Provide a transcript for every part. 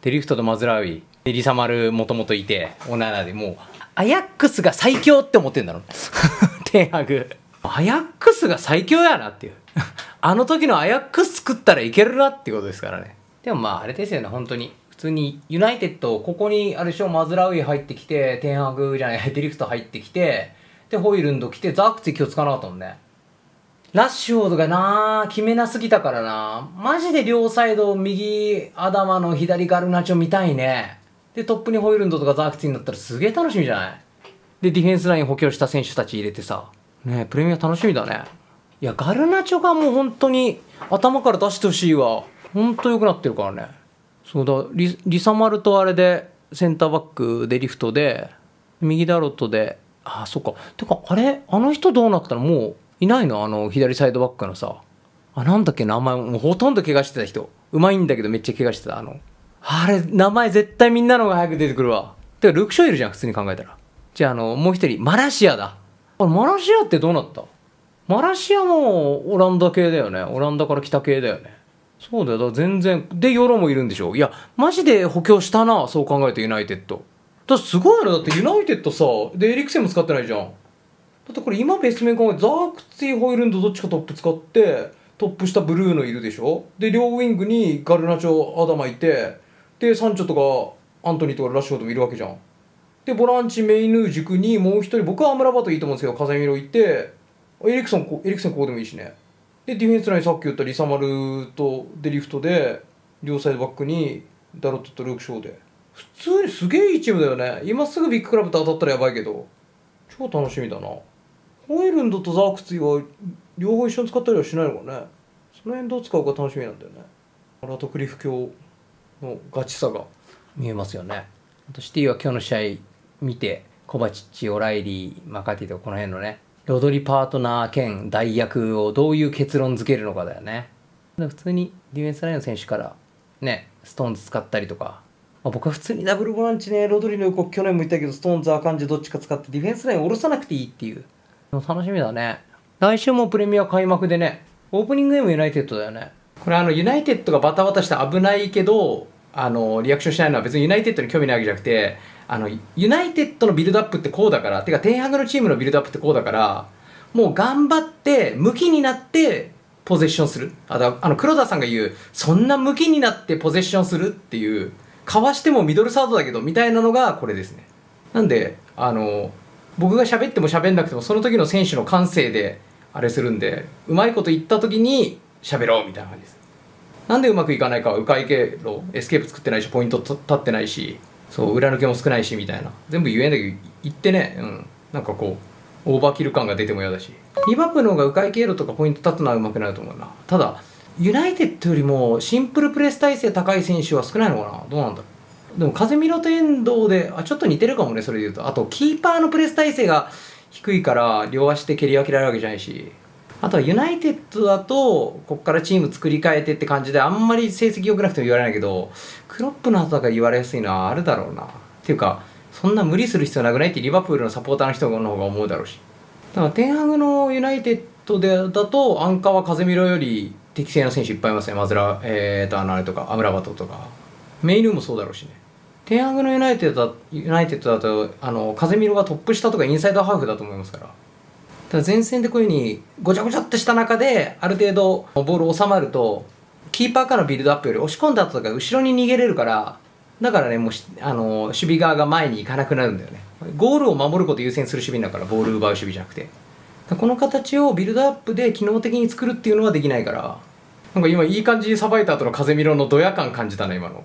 デリフトとマズラウィリサマルもともといてオナラでもうアヤックスが最強って思ってんだろう 天ハグアヤックスが最強やなっていうあの時のアヤックス作ったらいけるなってことですからねでもまああれですよね本当に普通にユナイテッドここにあるでしょマズラウィ入ってきて天白ハグじゃないデリフト入ってきてでホイルンド来てザークツ気をつかなかったもんねラッシュフォードがな決めなすぎたからなマジで両サイド右頭の左ガルナチョ見たいねでトップにホイルンドとかザークツィンだったらすげえ楽しみじゃないでディフェンスライン補強した選手たち入れてさねプレミア楽しみだねいやガルナチョがもう本当に頭から出してほしいわ本当良くなってるからねそうだリリサマルとあれでセンターバックでリフトで右ダロットでああそっかてかあれあの人どうなったのもういないのあの左サイドバックのさあなんだっけ名前もうほとんど怪我してた人うまいんだけどめっちゃ怪我してたあのあれ名前絶対みんなのが早く出てくるわてかルーク・ショイルじゃん普通に考えたらじゃああのもう一人マラシアだあれマラシアってどうなったマラシアもオランダ系だよねオランダから来た系だよねそうだよだ全然でヨーロもいるんでしょいやマジで補強したなそう考えてユナイテッドだすごいよねだってユナイテッドさでエリクセンも使ってないじゃんってこれ今ベースメン考えザークツィホイルンドどっちかトップ使ってトップ下ブルーのいるでしょで両ウィングにガルナチョアダマいてでサンチョとかアントニーとかラッシュフォードもいるわけじゃんでボランチメイヌー軸にもう一人僕はアムラバトいいと思うんですけど風ミ色いてエリクソンエリクソンここでもいいしねでディフェンスラインさっき言ったリサマルとデリフトで両サイドバックにダロットとルーク・ショーで普通にすげえいいチームだよね今すぐビッグクラブと当たったらやばいけど超楽しみだなホイルンドとザークツイは両方一緒に使ったりはしないのかねその辺どう使うか楽しみなんだよねラトクリフ教のガチさが見えますよねあとシティは今日の試合見てコバチッチオライリーマカティとこの辺のねロドリパートナー兼代役をどういう結論付けるのかだよね普通にディフェンスラインの選手からねストーンズ使ったりとか、まあ、僕は普通にダブルボランチねロドリの横去年も言ったけどストーンズアカンジどっちか使ってディフェンスライン下ろさなくていいっていう楽しみだね。来週もプレミア開幕でね、オープニングでもユナイテッドだよね。これあの、ユナイテッドがバタバタして危ないけど、あの、リアクションしないのは別にユナイテッドに興味ないわけじゃなくて、あの、ユナイテッドのビルドアップってこうだから、てか、天白のチームのビルドアップってこうだから、もう頑張って、向きになって、ポゼッションする。あと、あの、黒田さんが言う、そんな向きになってポゼッションするっていう、かわしてもミドルサードだけど、みたいなのがこれですね。なんで、あの、僕が喋っても喋んなくてもその時の選手の感性であれするんでうまいこと言った時に喋ろうみたいな感じですなんでうまくいかないかは迂回経路エスケープ作ってないしポイント立ってないしそう裏抜けも少ないしみたいな全部言えんだけど言ってねうんなんかこうオーバーキル感が出ても嫌だしリバプの方が迂回経路とかポイント立つのはうまくなると思うなただユナイテッドよりもシンプルプレス体制高い選手は少ないのかなどうなんだろうでも風見と天藤であちょっと似てるかもねそれでいうとあとキーパーのプレス体勢が低いから両足で蹴り分けられるわけじゃないしあとはユナイテッドだとこっからチーム作り変えてって感じであんまり成績良くなくても言われないけどクロップの後だから言われやすいのはあるだろうなっていうかそんな無理する必要なくないってリバプールのサポーターの人の方が思うだろうしだからテンハグのユナイテッドでだとアンカーは風見ろより適正な選手いっぱいいますねマズラ、えーと、アナレとかアムラバトとかメイルもそうだろうしねテンハグのユナイテッドだユナイテッドだとあの風見色がトップ下とかインサイドハーフだと思いますから。だから前線でこういうふうにごちゃごちゃっとした中である程度ボール収まるとキーパーからのビルドアップより押し込んだ後とか後ろに逃げれるからだからねもうあの守備側が前に行かなくなるんだよねゴールを守ることを優先する守備だからボール奪う守備じゃなくてこの形をビルドアップで機能的に作るっていうのはできないからなんか今いい感じにさばいた後の風見ろのドヤ感感じたね今の。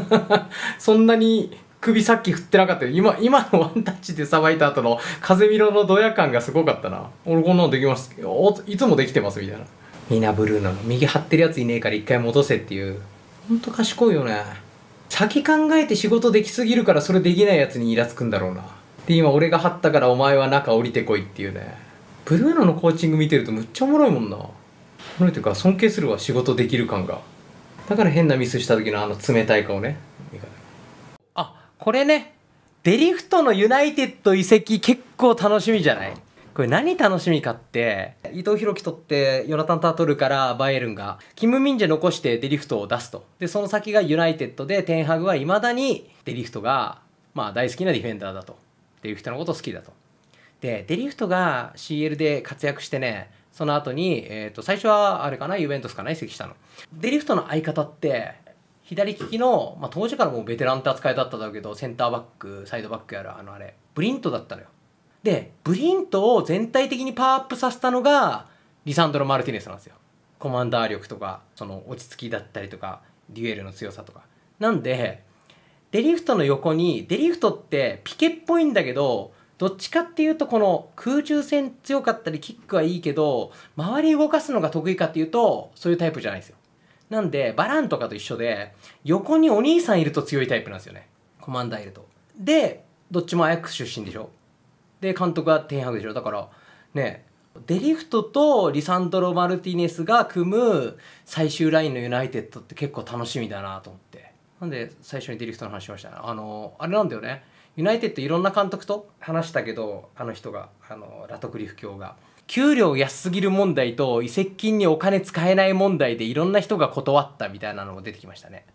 そんなに首さっき振ってなかったよ今今のワンタッチでさばいた後の風見ろのドヤ感がすごかったな俺こんなのできますおいつもできてますみたいなみんなブルーなの右張ってるやついねえから一回戻せっていうほんと賢いよね先考えて仕事できすぎるからそれできないやつにイラつくんだろうなで今俺が張ったからお前は中降りてこいっていうねブルーノのコーチング見てるとむっちゃおもろいもんなおもろいというか尊敬するわ仕事できる感がだから変なミスした時のあの冷たい顔ねあこれねデリフトのユナイテッド移籍結構楽しみじゃないこれ何楽しみかって伊藤洋樹取ってヨナタン・タートルからバイエルンがキム・ミンジェ残してデリフトを出すとでその先がユナイテッドでテンハグはいまだにデリフトが、まあ、大好きなディフェンダーだとデリフトのこと好きだとでデリフトが CL で活躍してねその後に、えー、と最初はあれかなユベントスかな移籍したのデリフトの相方って左利きの、まあ、当時からもうベテランって扱いだったんだけどセンターバックサイドバックやるあのあれブリントだったのよでブリントを全体的にパワーアップさせたのがリサンドロ・マルティネスなんですよコマンダー力とかその落ち着きだったりとかデュエルの強さとかなんでデリフトの横にデリフトってピケっぽいんだけどどっちかっていうとこの空中戦強かったりキックはいいけど周り動かすのが得意かっていうとそういうタイプじゃないですよなんでバランとかと一緒で横にお兄さんいると強いタイプなんですよねコマンダーいるとでどっちもアヤックス出身でしょで監督は天白でしょだからねデリフトとリサンドロ・マルティネスが組む最終ラインのユナイテッドって結構楽しみだなと思ってなんで最初にデリフトの話しましたあのあれなんだよねユナイテッドいろんな監督と話したけどあの人があのラトクリフ教が給料安すぎる問題と移籍金にお金使えない問題でいろんな人が断ったみたいなのも出てきましたね。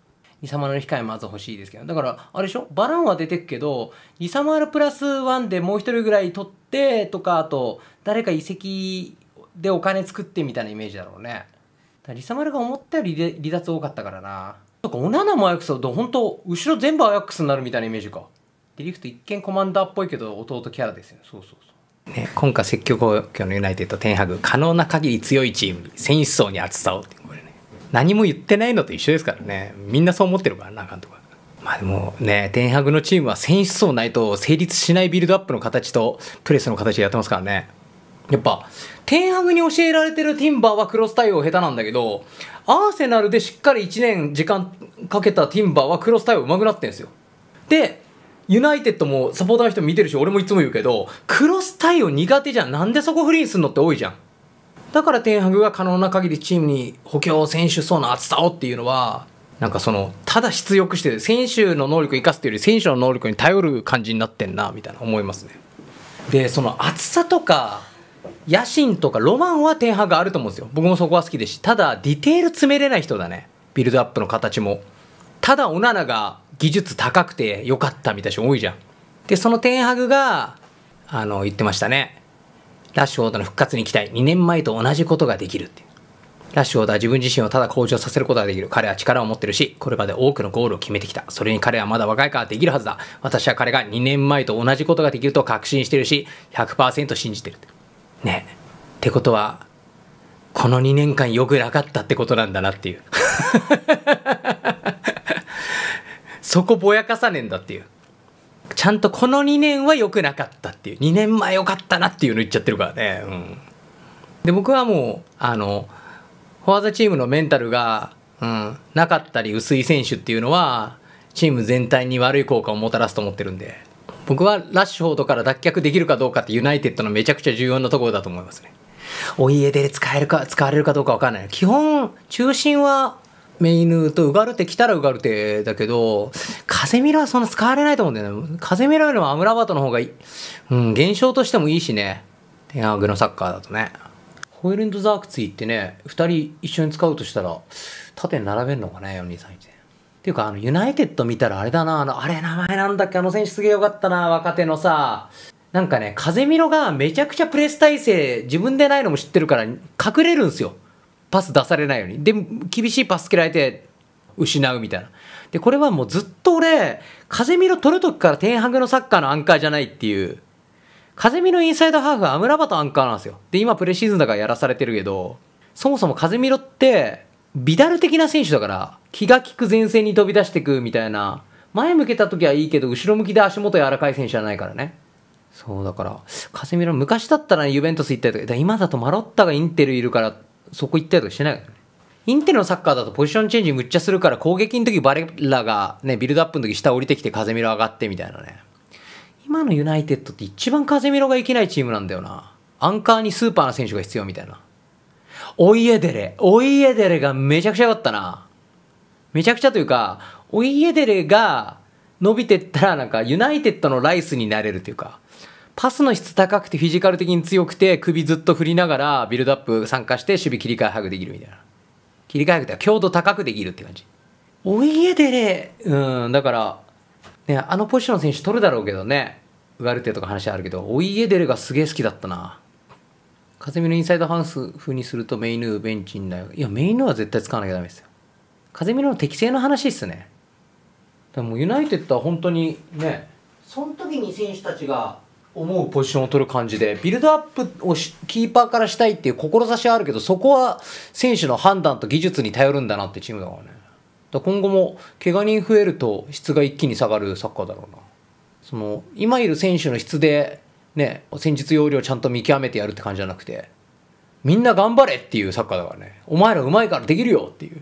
ニサマルの控えまず欲しいですけどだからあれでしょバランは出てくけどニサマルプラスワンでもう一人ぐらい取ってとかあと誰か移籍でお金作ってみたいなイメージだろうねリサマルが思ったより離脱多かったからなとかオナナもアヤックスと本当後ろ全部アヤックスになるみたいなイメージかリフト一見コマンダーっぽいけど弟キャラですよねそうそうそうね、今回積極公共のユナイテッド天白可能な限り強いチーム選手層に厚さをってこれ、ね、何も言ってないのと一緒ですからねみんなそう思ってるからな監督は。まあでもね天白のチームは選手層ないと成立しないビルドアップの形とプレスの形でやってますからねやっぱ天白に教えられてるティンバーはクロス対応下手なんだけどアーセナルでしっかり1年時間かけたティンバーはクロス対応上手くなってるんですよでユナイテッドもサポーターの人見てるし俺もいつも言うけどクロス対応苦手じゃんなんでそこフリーにすんのって多いじゃんだから天白が可能な限りチームに補強選手層の厚さをっていうのはなんかそのただ出力して選手の能力を生かすというより選手の能力に頼る感じになってんなみたいな思いますねでその厚さとか野心とかロマンは天白があると思うんですよ僕もそこは好きですしただディテール詰めれない人だねビルドアップの形もただオナナが技術高くて良かったみたいな人多いじゃん。で、そのテンハグが、あの、言ってましたね。ラッシュオーダーの復活に期待。2年前と同じことができるって。ラッシュオーダー自分自身をただ向上させることができる。彼は力を持ってるし、これまで多くのゴールを決めてきた。それに彼はまだ若いからできるはずだ。私は彼が2年前と同じことができると確信してるし、100%信じてる。ねってことは、この2年間よくなかったってことなんだなっていう。そこぼやかさねえんだっていうちゃんとこの2年は良くなかったっていう2年前良かったなっていうの言っちゃってるからね、うん、で僕はもうあのフォワードチームのメンタルが、うん、なかったり薄い選手っていうのはチーム全体に悪い効果をもたらすと思ってるんで僕はラッシュフォードから脱却できるかどうかってユナイテッドのめちゃくちゃ重要なところだと思いますねお家で使えるか使われるかどうか分かんない基本中心はメイヌとウガルテ来たらウガルテだけど、カゼミラはそんな使われないと思うんだよね。カゼミラよりもアムラバトの方がいい。うん、現象としてもいいしね。テンハグのサッカーだとね。ホイルンド・ザークツイってね、2人一緒に使うとしたら、縦に並べるのかね、4231っていうか、あの、ユナイテッド見たらあれだな、あの、あれ名前なんだっけ、あの選手すげえよかったな、若手のさ。なんかね、風見ろがめちゃくちゃプレス体制、自分でないのも知ってるから、隠れるんすよ。パス出されないようにで厳しいパスけられて失うみたいなでこれはもうずっと俺風見の取る時から天白のサッカーのアンカーじゃないっていう風見のインサイドハーフはアムラバトアンカーなんですよで今プレシーズンだからやらされてるけどそもそも風見ろってビダル的な選手だから気が利く前線に飛び出してくみたいな前向けた時はいいけど後ろ向きで足元柔らかい選手じゃないからねそうだからカ見ミロ昔だったら、ユベントス行ったりとか今だとマロッタがインテルいるからそこ行ったりとかしてないからね。インテルのサッカーだとポジションチェンジむっちゃするから攻撃の時バレラがね、ビルドアップの時下降りてきて風見ろ上がってみたいなね。今のユナイテッドって一番風見ろがいけないチームなんだよな。アンカーにスーパーな選手が必要みたいな。お家デレ。お家デレがめちゃくちゃ良かったな。めちゃくちゃというか、お家デレが伸びてったらなんかユナイテッドのライスになれるというか、パスの質高くてフィジカル的に強くて首ずっと振りながらビルドアップ参加して守備切り替え早くできるみたいな切り替え早くて強度高くできるって感じお家でれうんだからねあのポジションの選手取るだろうけどねウガルテとか話あるけどお家出れがすげえ好きだったな風見のインサイドハウス風にするとメイヌーベンチになるいやメイヌーは絶対使わなきゃダメですよ風見の適正の話っすねでもユナイテッドは本当にねその時に選手たちが思うポジションを取る感じでビルドアップをキーパーからしたいっていう志はあるけどそこは選手の判断と技術に頼るんだなってチームだからねだから今後も怪我人増えると質が一気に下がるサッカーだろうなその今いる選手の質でね戦術要領ちゃんと見極めてやるって感じじゃなくてみんな頑張れっていうサッカーだからねお前らうまいからできるよっていう